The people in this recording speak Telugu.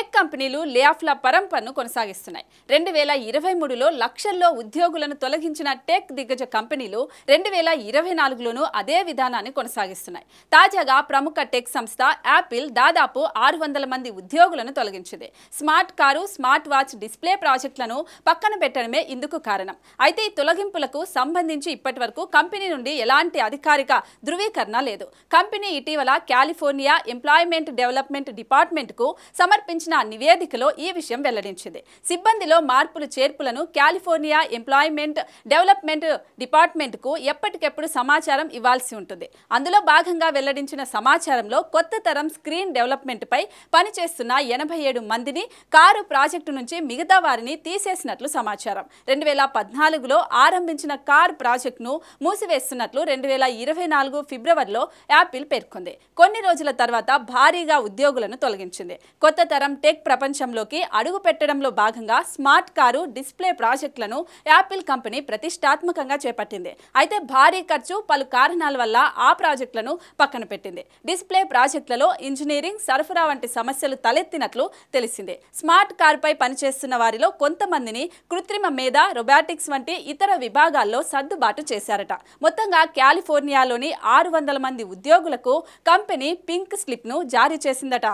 టెక్ కంపెనీలు లేఆఫ్ల పరంపరను కొనసాగిస్తున్నాయి రెండు వేల ఇరవై మూడులో లక్షల్లో ఉద్యోగులను తొలగించిన టెక్ దిగ్గజ కంపెనీలు రెండు వేల ఇరవై నాలుగులోనూ అదే విధానాన్ని కొనసాగిస్తున్నాయి తాజాగా ప్రముఖ టెక్ సంస్థ యాపిల్ దాదాపు ఆరు వందల మంది ఉద్యోగులను తొలగించింది smart car smart watch display ప్రాజెక్టులను పక్కన పెట్టడమే ఇందుకు కారణం అయితే ఈ తొలగింపులకు సంబంధించి ఇప్పటివరకు కంపెనీ నుండి ఎలాంటి అధికారిక ధృవీకరణ లేదు కంపెనీ ఇటీవల కాలిఫోర్నియా ఎంప్లాయ్మెంట్ డెవలప్మెంట్ డిపార్ట్మెంట్కు సమర్పించిన ప్రకటించిన నివేదికలో ఈ విషయం వెల్లడించింది సిబ్బందిలో మార్పులు చేర్పులను కాలిఫోర్నియా ఎంప్లాయ్మెంట్ డెవలప్మెంట్ డిపార్ట్మెంట్కు ఎప్పటికెప్పుడు సమాచారం ఇవ్వాల్సి ఉంటుంది అందులో భాగంగా వెల్లడించిన సమాచారంలో కొత్త తరం స్క్రీన్ డెవలప్మెంట్పై పనిచేస్తున్న ఎనభై ఏడు మందిని కారు ప్రాజెక్టు నుంచి మిగతా వారిని తీసేసినట్లు సమాచారం రెండు వేల పద్నాలుగులో ఆరంభించిన కారు ప్రాజెక్టును మూసివేస్తున్నట్లు రెండు వేల ఇరవై నాలుగు ఫిబ్రవరిలో యాపిల్ పేర్కొంది కొన్ని రోజుల తర్వాత భారీగా ఉద్యోగులను తొలగించింది కొత్త తరం టెక్ ప్రపంచంలోకి అడుగు పెట్టడంలో భాగంగా స్మార్ట్ కారు డిస్ప్లే ప్రాజెక్టులను యాపిల్ కంపెనీ ప్రతిష్టాత్మకంగా చేపట్టింది అయితే భారీ ఖర్చు పలు కారణాల వల్ల ఆ ప్రాజెక్టులను పక్కన పెట్టింది డిస్ప్లే ప్రాజెక్టులలో ఇంజనీరింగ్ సరఫరా వంటి సమస్యలు తలెత్తినట్లు తెలిసింది స్మార్ట్ కారుపై పనిచేస్తున్న వారిలో కొంతమందిని కృత్రిమ మీద రొబాటిక్స్ వంటి ఇతర విభాగాల్లో సర్దుబాటు చేశారట మొత్తంగా కాలిఫోర్నియాలోని ఆరు వందల మంది ఉద్యోగులకు కంపెనీ పింక్ స్లిప్ను జారీ చేసిందట